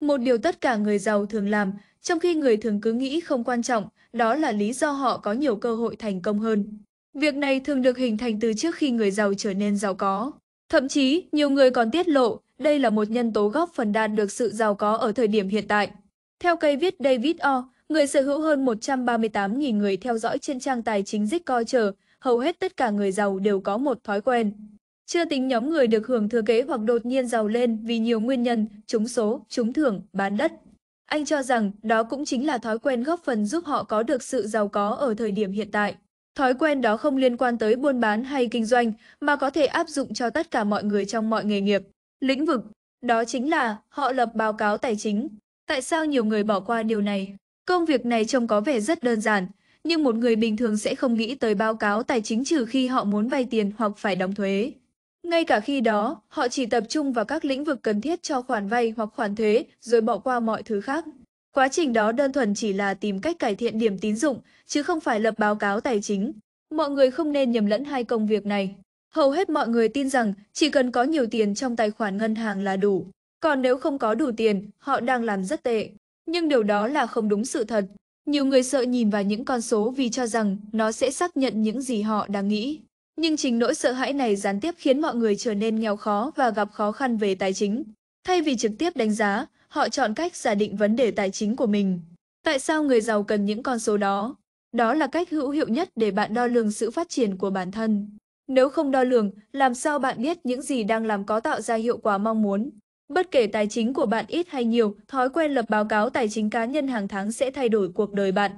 Một điều tất cả người giàu thường làm, trong khi người thường cứ nghĩ không quan trọng, đó là lý do họ có nhiều cơ hội thành công hơn. Việc này thường được hình thành từ trước khi người giàu trở nên giàu có. Thậm chí, nhiều người còn tiết lộ, đây là một nhân tố góp phần đạt được sự giàu có ở thời điểm hiện tại. Theo cây viết David O, người sở hữu hơn 138.000 người theo dõi trên trang tài chính chờ, hầu hết tất cả người giàu đều có một thói quen. Chưa tính nhóm người được hưởng thừa kế hoặc đột nhiên giàu lên vì nhiều nguyên nhân, trúng số, trúng thưởng, bán đất. Anh cho rằng đó cũng chính là thói quen góp phần giúp họ có được sự giàu có ở thời điểm hiện tại. Thói quen đó không liên quan tới buôn bán hay kinh doanh mà có thể áp dụng cho tất cả mọi người trong mọi nghề nghiệp, lĩnh vực. Đó chính là họ lập báo cáo tài chính. Tại sao nhiều người bỏ qua điều này? Công việc này trông có vẻ rất đơn giản, nhưng một người bình thường sẽ không nghĩ tới báo cáo tài chính trừ khi họ muốn vay tiền hoặc phải đóng thuế. Ngay cả khi đó, họ chỉ tập trung vào các lĩnh vực cần thiết cho khoản vay hoặc khoản thuế rồi bỏ qua mọi thứ khác. Quá trình đó đơn thuần chỉ là tìm cách cải thiện điểm tín dụng, chứ không phải lập báo cáo tài chính. Mọi người không nên nhầm lẫn hai công việc này. Hầu hết mọi người tin rằng chỉ cần có nhiều tiền trong tài khoản ngân hàng là đủ. Còn nếu không có đủ tiền, họ đang làm rất tệ. Nhưng điều đó là không đúng sự thật. Nhiều người sợ nhìn vào những con số vì cho rằng nó sẽ xác nhận những gì họ đang nghĩ. Nhưng chính nỗi sợ hãi này gián tiếp khiến mọi người trở nên nghèo khó và gặp khó khăn về tài chính. Thay vì trực tiếp đánh giá, họ chọn cách giả định vấn đề tài chính của mình. Tại sao người giàu cần những con số đó? Đó là cách hữu hiệu nhất để bạn đo lường sự phát triển của bản thân. Nếu không đo lường, làm sao bạn biết những gì đang làm có tạo ra hiệu quả mong muốn? Bất kể tài chính của bạn ít hay nhiều, thói quen lập báo cáo tài chính cá nhân hàng tháng sẽ thay đổi cuộc đời bạn.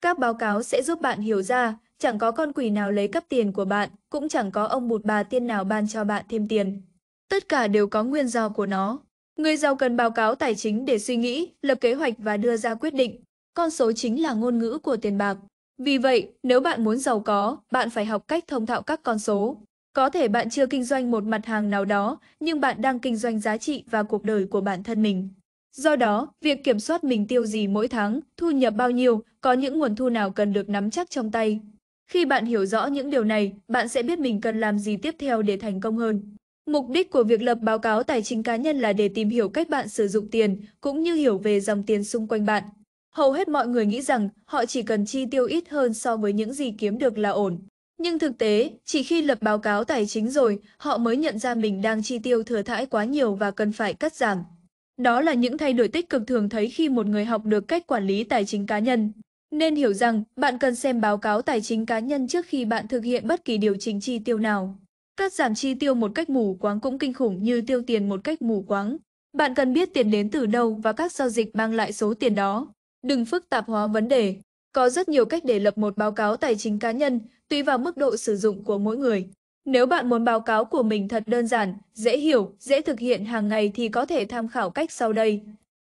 Các báo cáo sẽ giúp bạn hiểu ra chẳng có con quỷ nào lấy cắp tiền của bạn, cũng chẳng có ông bụt bà tiên nào ban cho bạn thêm tiền. Tất cả đều có nguyên do của nó. Người giàu cần báo cáo tài chính để suy nghĩ, lập kế hoạch và đưa ra quyết định. Con số chính là ngôn ngữ của tiền bạc. Vì vậy, nếu bạn muốn giàu có, bạn phải học cách thông thạo các con số. Có thể bạn chưa kinh doanh một mặt hàng nào đó, nhưng bạn đang kinh doanh giá trị và cuộc đời của bản thân mình. Do đó, việc kiểm soát mình tiêu gì mỗi tháng, thu nhập bao nhiêu, có những nguồn thu nào cần được nắm chắc trong tay, khi bạn hiểu rõ những điều này, bạn sẽ biết mình cần làm gì tiếp theo để thành công hơn. Mục đích của việc lập báo cáo tài chính cá nhân là để tìm hiểu cách bạn sử dụng tiền, cũng như hiểu về dòng tiền xung quanh bạn. Hầu hết mọi người nghĩ rằng họ chỉ cần chi tiêu ít hơn so với những gì kiếm được là ổn. Nhưng thực tế, chỉ khi lập báo cáo tài chính rồi, họ mới nhận ra mình đang chi tiêu thừa thãi quá nhiều và cần phải cắt giảm. Đó là những thay đổi tích cực thường thấy khi một người học được cách quản lý tài chính cá nhân. Nên hiểu rằng bạn cần xem báo cáo tài chính cá nhân trước khi bạn thực hiện bất kỳ điều chỉnh chi tiêu nào. Cắt giảm chi tiêu một cách mù quáng cũng kinh khủng như tiêu tiền một cách mù quáng. Bạn cần biết tiền đến từ đâu và các giao dịch mang lại số tiền đó. Đừng phức tạp hóa vấn đề. Có rất nhiều cách để lập một báo cáo tài chính cá nhân, tùy vào mức độ sử dụng của mỗi người. Nếu bạn muốn báo cáo của mình thật đơn giản, dễ hiểu, dễ thực hiện hàng ngày thì có thể tham khảo cách sau đây.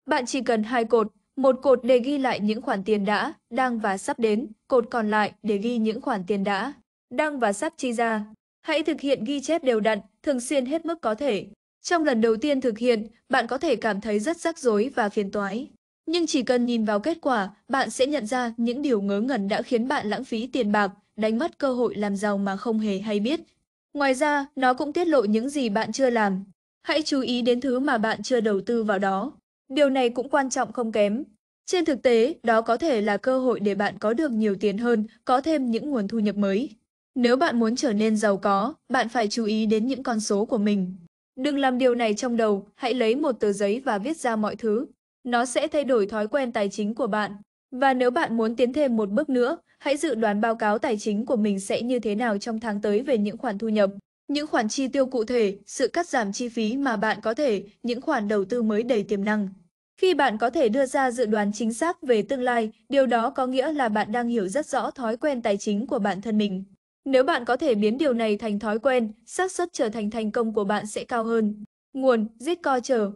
Bạn chỉ cần hai cột, một cột để ghi lại những khoản tiền đã, đang và sắp đến, cột còn lại để ghi những khoản tiền đã, đang và sắp chi ra. Hãy thực hiện ghi chép đều đặn, thường xuyên hết mức có thể. Trong lần đầu tiên thực hiện, bạn có thể cảm thấy rất rắc rối và phiền toái. Nhưng chỉ cần nhìn vào kết quả, bạn sẽ nhận ra những điều ngớ ngẩn đã khiến bạn lãng phí tiền bạc, đánh mất cơ hội làm giàu mà không hề hay biết. Ngoài ra, nó cũng tiết lộ những gì bạn chưa làm. Hãy chú ý đến thứ mà bạn chưa đầu tư vào đó. Điều này cũng quan trọng không kém. Trên thực tế, đó có thể là cơ hội để bạn có được nhiều tiền hơn, có thêm những nguồn thu nhập mới. Nếu bạn muốn trở nên giàu có, bạn phải chú ý đến những con số của mình. Đừng làm điều này trong đầu, hãy lấy một tờ giấy và viết ra mọi thứ. Nó sẽ thay đổi thói quen tài chính của bạn. Và nếu bạn muốn tiến thêm một bước nữa, hãy dự đoán báo cáo tài chính của mình sẽ như thế nào trong tháng tới về những khoản thu nhập. Những khoản chi tiêu cụ thể, sự cắt giảm chi phí mà bạn có thể, những khoản đầu tư mới đầy tiềm năng. Khi bạn có thể đưa ra dự đoán chính xác về tương lai, điều đó có nghĩa là bạn đang hiểu rất rõ thói quen tài chính của bản thân mình. Nếu bạn có thể biến điều này thành thói quen, xác suất trở thành thành công của bạn sẽ cao hơn. Nguồn, Zitco chờ